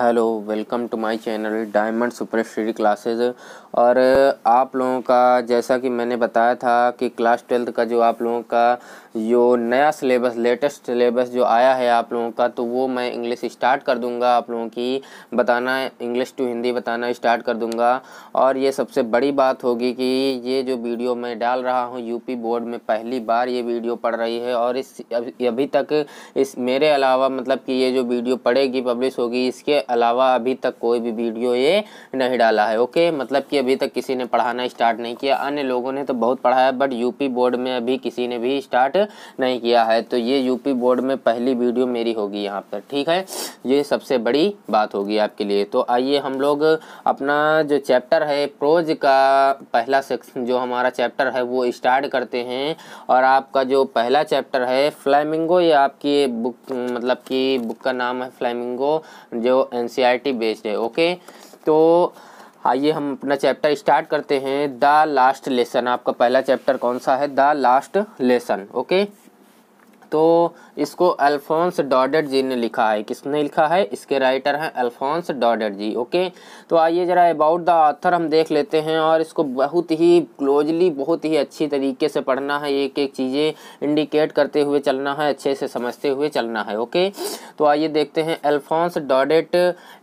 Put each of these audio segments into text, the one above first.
Hello welcome to my channel diamond super study classes और आप लोगों का जैसा कि मैंने बताया था कि क्लास ट्वेल्थ का जो आप लोगों का जो नया सिलेबस लेटेस्ट सिलेबस जो आया है आप लोगों का तो वो मैं इंग्लिश स्टार्ट कर दूंगा आप लोगों की बताना इंग्लिश टू हिंदी बताना स्टार्ट कर दूंगा और ये सबसे बड़ी बात होगी कि ये जो वीडियो मैं डाल रहा हूँ यूपी बोर्ड में पहली बार ये वीडियो पड़ रही है और इस अभी तक इस मेरे अलावा मतलब कि ये जो वीडियो पड़ेगी पब्लिश होगी इसके अलावा अभी तक कोई भी वीडियो ये नहीं डाला है ओके मतलब कि अभी तक किसी ने पढ़ाना स्टार्ट नहीं किया अन्य लोगों ने तो बहुत पढ़ाया बट यूपी बोर्ड में अभी किसी ने भी स्टार्ट नहीं किया है तो ये यूपी बोर्ड में पहली वीडियो मेरी होगी यहाँ पर ठीक है ये सबसे बड़ी बात होगी आपके लिए तो आइए हम लोग अपना जो चैप्टर है प्रोज का पहला सेक्शन जो हमारा चैप्टर है वो स्टार्ट करते हैं और आपका जो पहला चैप्टर है फ्लैमिंगो ये आपकी बुक मतलब कि बुक का नाम है फ्लैमिंगो जो एन बेस्ड है ओके तो आइए हम अपना चैप्टर स्टार्ट करते हैं द लास्ट लेसन आपका पहला चैप्टर कौन सा है द लास्ट लेसन ओके तो इसको अल्फोंस डॉडर जी ने लिखा है किसने लिखा है इसके राइटर हैं अल्फोंस डॉडर जी ओके तो आइए ज़रा अबाउट द आथर हम देख लेते हैं और इसको बहुत ही क्लोजली बहुत ही अच्छी तरीके से पढ़ना है एक एक चीज़ें इंडिकेट करते हुए चलना है अच्छे से समझते हुए चलना है ओके तो आइए देखते हैं Alphonse Daudet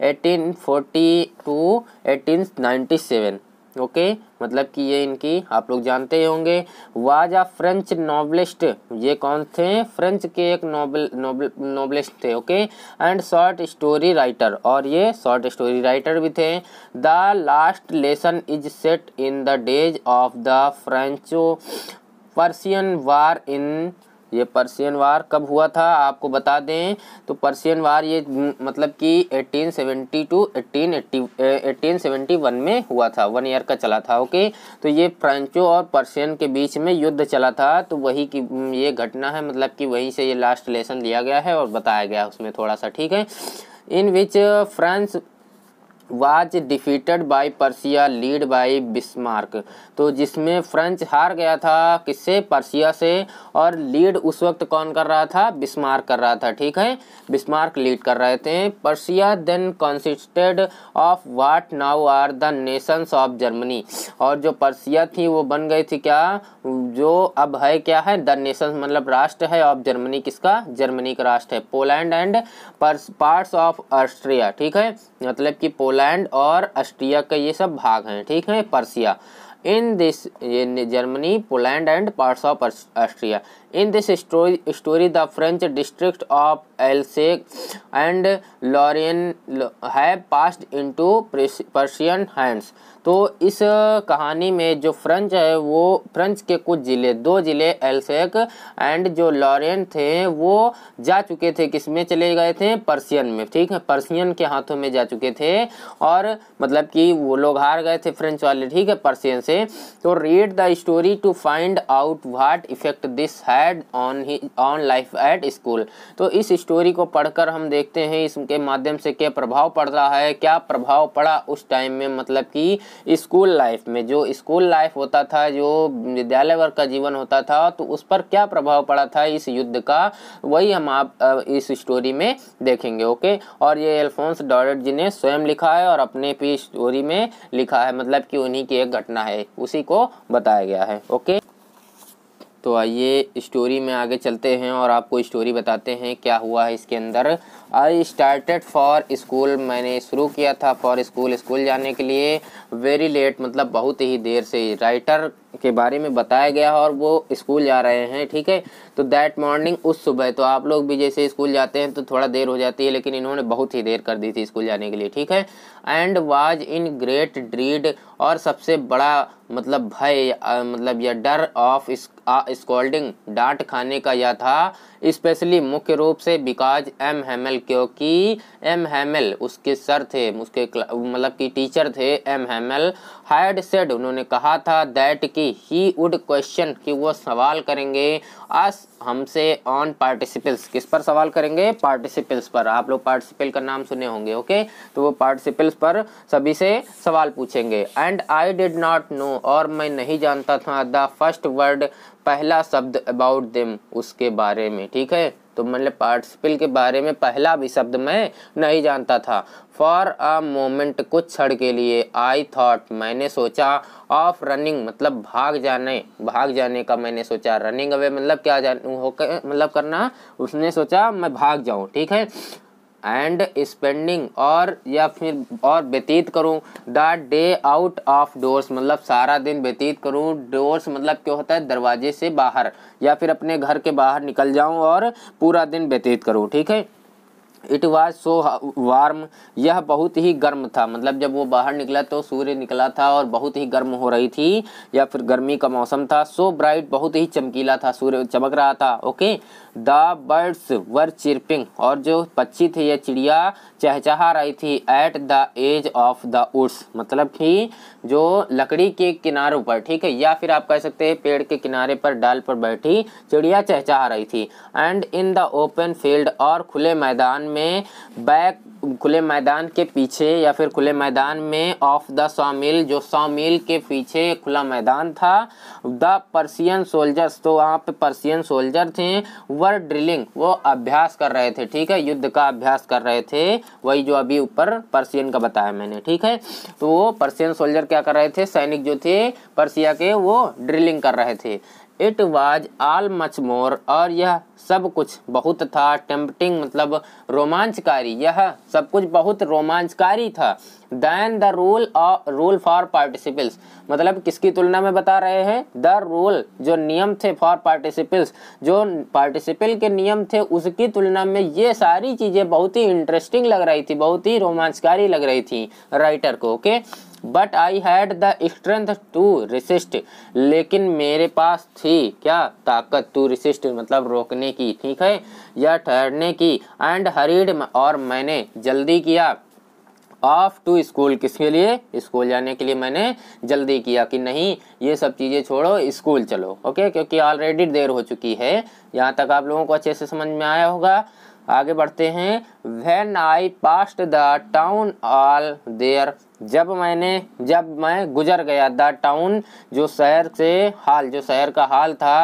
eighteen forty two eighteen ninety seven okay मतलब कि ये इनकी आप लोग जानते ही होंगे वाज आ फ्रेंच नॉवलिस्ट ये कौन थे फ्रेंच के एक नॉवल नॉवल नॉवलिस्ट थे okay and short story writer और ये शॉर्ट स्टोरी राइटर भी थे the last lesson is set in the days of the Franco Prussian war इन ये पर्सियन वार कब हुआ था आपको बता दें तो पर्सियन वार ये मतलब कि 1872 टू 1880 1871 में हुआ था वन ईयर का चला था ओके तो ये फ्रेंचों और पर्सियन के बीच में युद्ध चला था तो वही की ये घटना है मतलब कि वहीं से ये लास्ट लेसन लिया गया है और बताया गया उसमें थोड़ा सा ठीक है in which France was defeated by Prussia led by Bismarck तो जिसमें फ्रेंच हार गया था किससे पर्सिया से और लीड उस वक्त कौन कर रहा था बिस्मार्क कर रहा था ठीक है बिस्मार्क लीड कर रहे थे Prussia then consisted of what now are the nations of Germany और जो पर्सिया थी वो बन गई थी क्या जो अब है क्या है द नेशंस मतलब राष्ट्र है ऑफ जर्मनी किसका जर्मनी का राष्ट्र है Poland and parts of Austria ठीक है मतलब कि पोलैंड पोलैंड और ऑस्ट्रिया के ये सब भाग हैं ठीक है Prussia in this Germany Poland and parts of Austria in this story the French district of of and Lorraine है have passed into persian तो इस कहानी में जो फ्रेंच है वो फ्रेंच के कुछ ज़िले दो ज़िले एलसेक एंड जो लॉरेन थे वो जा चुके थे किस में चले गए थे पर्सियन में ठीक है पर्सियन के हाथों में जा चुके थे और मतलब कि वो लोग हार गए थे फ्रेंच वाले ठीक है पर्सियन से तो read the story to find out what effect this है had on his own life at school तो इस स्टोरी को पढ़कर हम देखते हैं इसके माध्यम से क्या प्रभाव पड़ रहा है क्या प्रभाव पड़ा उस टाइम में मतलब कि स्कूल लाइफ में जो स्कूल लाइफ होता था जो विद्यालय वर्ग का जीवन होता था तो उस पर क्या प्रभाव पड़ा था इस युद्ध का वही हम आप इस स्टोरी में देखेंगे ओके और ये एल्फोंस डॉडेट जी ने स्वयं लिखा है और अपने भी स्टोरी में लिखा है मतलब कि उन्हीं की एक घटना है उसी को बताया गया है ओके तो आइए स्टोरी में आगे चलते हैं और आपको स्टोरी बताते हैं क्या हुआ है इसके अंदर आई स्टार्टेड फॉर स्कूल मैंने शुरू किया था फॉर स्कूल स्कूल जाने के लिए वेरी लेट मतलब बहुत ही देर से राइटर के बारे में बताया गया और वो स्कूल जा रहे हैं ठीक है तो दैट मॉर्निंग उस सुबह तो आप लोग भी जैसे स्कूल जाते हैं तो थोड़ा देर हो जाती है लेकिन इन्होंने बहुत ही देर कर दी थी स्कूल जाने के लिए ठीक है and was in great dread और सबसे बड़ा मतलब भय मतलब या डर ऑफ इस स्कॉल्डिंग डांट खाने का यह था स्पेशली मुख्य रूप से बिकॉज एम हैमल क्योंकि एम हैमल उसके सर थे उसके मतलब कि टीचर थे एम हैमल हैड सेड उन्होंने कहा था दैट कि ही वुड क्वेश्चन कि वो सवाल करेंगे अस हमसे ऑन पार्टिसिपल्स किस पर सवाल करेंगे पार्टिसिपल्स पर आप लोग पार्टिसिपल का नाम सुने होंगे ओके तो वो पार्टिसिपल्स पर सभी से सवाल पूछेंगे and I did not know और मैं नहीं जानता था द फर्स्ट वर्ड पहला शब्द अबाउट देम उसके बारे में ठीक है तो मतलब पार्टिसिपल के बारे में पहला भी शब्द मैं नहीं जानता था फॉर अ मोमेंट कुछ क्षण के लिए आई थॉट मैंने सोचा ऑफ रनिंग मतलब भाग जाने भाग जाने का मैंने सोचा रनिंग अवे मतलब क्या जान हो मतलब करना उसने सोचा मैं भाग जाऊँ ठीक है एंड स्पेंडिंग और या फिर और व्यतीत करूं the day out of doors मतलब सारा दिन व्यतीत करूं डोर्स मतलब क्या होता है दरवाजे से बाहर या फिर अपने घर के बाहर निकल जाऊं और पूरा दिन व्यतीत करूं ठीक है इट वॉज़ सो वार्म यह बहुत ही गर्म था मतलब जब वो बाहर निकला तो सूर्य निकला था और बहुत ही गर्म हो रही थी या फिर गर्मी का मौसम था सो so ब्राइट बहुत ही चमकीला था सूर्य चमक रहा था okay the birds were chirping और जो पक्षी थे ये चिड़िया चहचहा रही थी at the edge of the woods मतलब कि जो लकड़ी के किनारों पर ठीक है या फिर आप कह सकते हैं पेड़ के किनारे पर डाल पर बैठी चिड़िया चहचहा रही थी and in the open field और खुले मैदान में बैक खुले मैदान के पीछे या फिर खुले मैदान में ऑफ द सौ मील जो सौ मील के पीछे खुला मैदान था द पर्सियन सोल्जर्स तो वहाँ पे पर्सियन सोल्जर थे वर ड्रिलिंग वो अभ्यास कर रहे थे ठीक है युद्ध का अभ्यास कर रहे थे वही जो अभी ऊपर पर्सियन का बताया मैंने ठीक है तो वो पर्सियन सोल्जर क्या कर रहे थे सैनिक जो थे पर्सिया के वो ड्रिलिंग कर रहे थे it was all much more और यह सब कुछ बहुत था टेम्पटिंग मतलब रोमांचकारी यह सब कुछ बहुत रोमांचकारी था दैन द रूल और रूल फॉर पार्टिसिपल्स मतलब किसकी तुलना में बता रहे हैं द रूल जो नियम थे फॉर पार्टिसिपल्स जो पार्टिसिपल के नियम थे उसकी तुलना में ये सारी चीज़ें बहुत ही इंटरेस्टिंग लग रही थी बहुत ही रोमांचकारी लग रही थी राइटर को okay okay? But I had the strength to resist लेकिन मेरे पास थी क्या ताकत टू रिसिस्ट मतलब रोकने की ठीक है या ठहरने की एंड हरीड और मैंने जल्दी किया ऑफ टू स्कूल किसके लिए स्कूल जाने के लिए मैंने जल्दी किया कि नहीं ये सब चीज़ें छोड़ो स्कूल चलो ओके क्योंकि ऑलरेडी देर हो चुकी है यहाँ तक आप लोगों को अच्छे से समझ में आया होगा आगे बढ़ते हैं when I passed the town all there जब मैंने जब मैं गुजर गया द टाउन जो शहर से हाल जो शहर का हाल था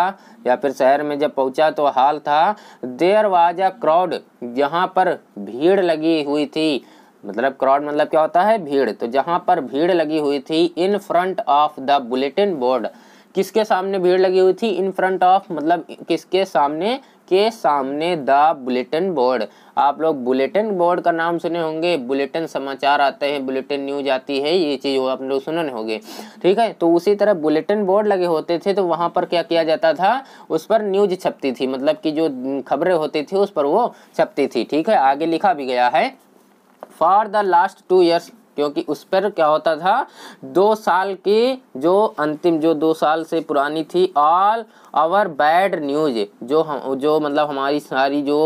या फिर शहर में जब पहुंचा तो हाल था देयर वाज अ क्राउड यहाँ पर भीड़ लगी हुई थी मतलब क्राउड मतलब क्या होता है भीड़ तो जहाँ पर भीड़ लगी हुई थी in front of the bulletin board किसके सामने भीड़ लगी हुई थी इन फ्रंट ऑफ मतलब किसके सामने के सामने द बुलेटिन बोर्ड आप लोग बुलेटिन बोर्ड का नाम सुने होंगे बुलेटिन समाचार आते हैं बुलेटिन न्यूज आती है ये चीज़ आप लोग सुने होंगे ठीक है तो उसी तरह बुलेटिन बोर्ड लगे होते थे तो वहाँ पर क्या किया जाता था उस पर न्यूज छपती थी मतलब कि जो खबरें होती थी उस पर वो छपती थी ठीक है आगे लिखा भी गया है for the last two years क्योंकि उस पर क्या होता था दो साल की जो अंतिम जो दो साल से पुरानी थी ऑल आवर बैड न्यूज जो हम जो मतलब हमारी सारी जो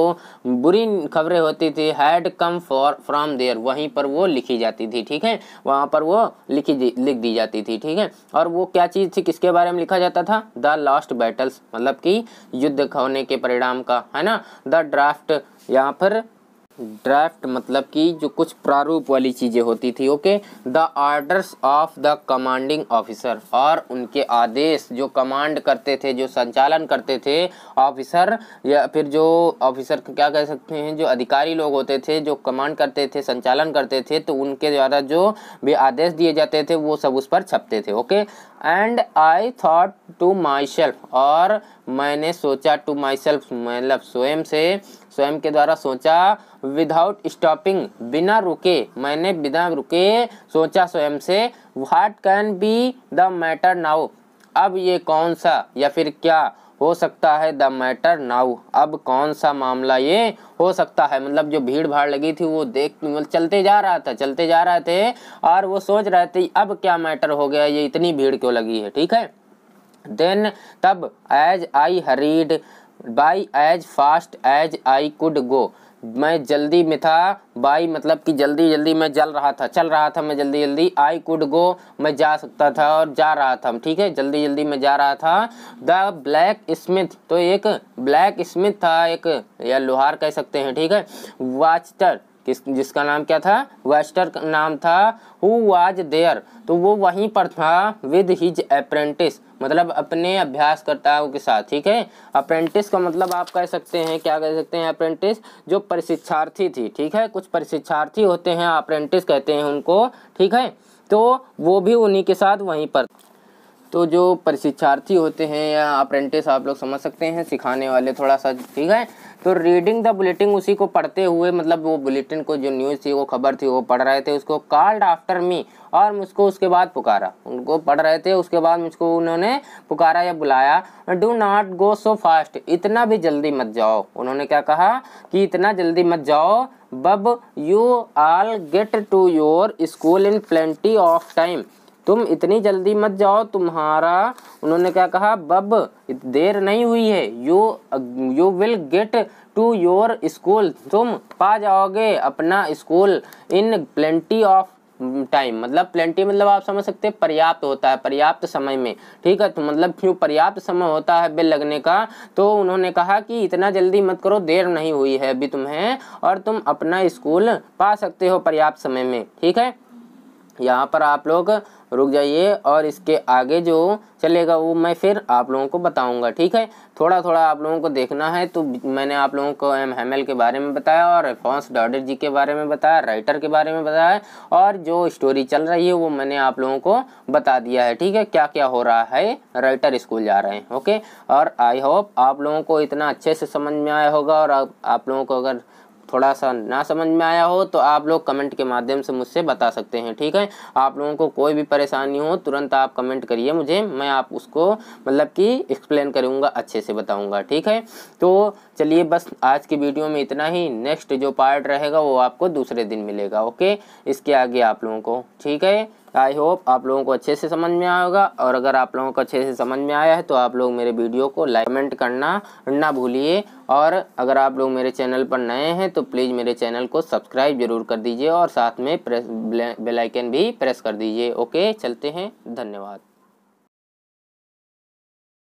बुरी खबरें होती थी had come for from there वहीं पर वो लिखी जाती थी ठीक है वहाँ पर वो लिखी लिख दी जाती थी ठीक है और वो क्या चीज़ थी किसके बारे में लिखा जाता था द लास्ट बैटल्स मतलब कि युद्ध होने के परिणाम का है ना द ड्राफ्ट यहाँ पर ड्राफ्ट मतलब कि जो कुछ प्रारूप वाली चीज़ें होती थी okay the orders of the commanding officer और उनके आदेश जो कमांड करते थे जो संचालन करते थे ऑफिसर या फिर जो ऑफिसर क्या कह सकते हैं जो अधिकारी लोग होते थे जो कमांड करते थे संचालन करते थे तो उनके द्वारा जो भी आदेश दिए जाते थे वो सब उस पर छपते थे okay and I thought to myself और मैंने सोचा टू माई सेल्फ मतलब स्वयं से स्वयं के द्वारा सोचा विदाउट स्टॉपिंग बिना रुके मैंने बिना रुके सोचा स्वयं से what can be the matter now अब ये कौन सा या फिर क्या हो सकता है द मैटर नाउ अब कौन सा मामला ये हो सकता है मतलब जो भीड़ भाड़ लगी थी वो देख मतलब चलते जा रहा था चलते जा रहे थे और वो सोच रहे थे अब क्या मैटर हो गया ये इतनी भीड़ क्यों लगी है ठीक है देन तब as I hurried by as fast as I could go मैं जल्दी में था बाई मतलब कि जल्दी जल्दी मैं जल रहा था चल रहा था मैं जल्दी जल्दी आई कुड गो मैं जा सकता था और जा रहा था ठीक है जल्दी जल्दी मैं जा रहा था द ब्लैक स्मिथ तो एक ब्लैक स्मिथ था एक या लोहार कह सकते हैं ठीक है वाचटर किस जिसका नाम क्या था वेस्टर नाम था हु वाज देयर तो वो वहीं पर था विद हिज अप्रेंटिस मतलब अपने अभ्यासकर्ताओं के साथ ठीक है अप्रेंटिस का मतलब आप कह सकते हैं क्या कह सकते हैं अप्रेंटिस जो प्रशिक्षार्थी थी ठीक है कुछ प्रशिक्षार्थी होते हैं अप्रेंटिस कहते हैं उनको ठीक है तो वो भी उन्हीं के साथ वहीं पर तो जो प्रशिक्षार्थी होते हैं या अप्रेंटिस आप लोग समझ सकते हैं सिखाने वाले थोड़ा सा ठीक है तो रीडिंग द बुलेटिन उसी को पढ़ते हुए मतलब वो बुलेटिन को जो न्यूज़ थी वो खबर थी वो पढ़ रहे थे उसको कॉल्ड आफ्टर मी और मुझको उसके बाद पुकारा उनको पढ़ रहे थे उसके बाद मुझको उन्होंने पुकारा या बुलाया do not go so fast इतना भी जल्दी मत जाओ उन्होंने क्या कहा कि इतना जल्दी मत जाओ but you all get to your school in plenty of time तुम इतनी जल्दी मत जाओ तुम्हारा उन्होंने क्या कहा बब देर नहीं हुई है you you will get to your school तुम पा जाओगे अपना school in plenty of time मतलब प्लेंटी मतलब आप समझ सकते हैं पर्याप्त होता है पर्याप्त समय में ठीक है तो मतलब क्यों पर्याप्त समय होता है बिल लगने का तो उन्होंने कहा कि इतना जल्दी मत करो देर नहीं हुई है अभी तुम्हें और तुम अपना स्कूल पा सकते हो पर्याप्त समय में ठीक है यहाँ पर आप लोग रुक जाइए और इसके आगे जो चलेगा वो मैं फिर आप लोगों को बताऊंगा ठीक है थोड़ा थोड़ा आप लोगों को देखना है तो मैंने आप लोगों को एम हेमल के बारे में बताया और अल्फॉन्स डॉडर जी के बारे में बताया राइटर के बारे में बताया और जो स्टोरी चल रही है वो मैंने आप लोगों को बता दिया है ठीक है क्या क्या हो रहा है राइटर स्कूल जा रहे हैं ओके और आई होप आप लोगों को इतना अच्छे से समझ में आया होगा और आप लोगों को अगर थोड़ा सा ना समझ में आया हो तो आप लोग कमेंट के माध्यम से मुझसे बता सकते हैं ठीक है आप लोगों को कोई भी परेशानी हो तुरंत आप कमेंट करिए मुझे मैं आप उसको मतलब कि एक्सप्लेन करूँगा अच्छे से बताऊँगा ठीक है तो चलिए बस आज की वीडियो में इतना ही नेक्स्ट जो पार्ट रहेगा वो आपको दूसरे दिन मिलेगा ओके इसके आगे आप लोगों को ठीक है आई होप आप लोगों को अच्छे से समझ में आया होगा और अगर आप लोगों को अच्छे से समझ में आया है तो आप लोग मेरे वीडियो को लाइक कमेंट करना ना भूलिए और अगर आप लोग मेरे चैनल पर नए हैं तो प्लीज़ मेरे चैनल को सब्सक्राइब जरूर कर दीजिए और साथ में प्रेस बेलाइकन भी प्रेस कर दीजिए ओके चलते हैं धन्यवाद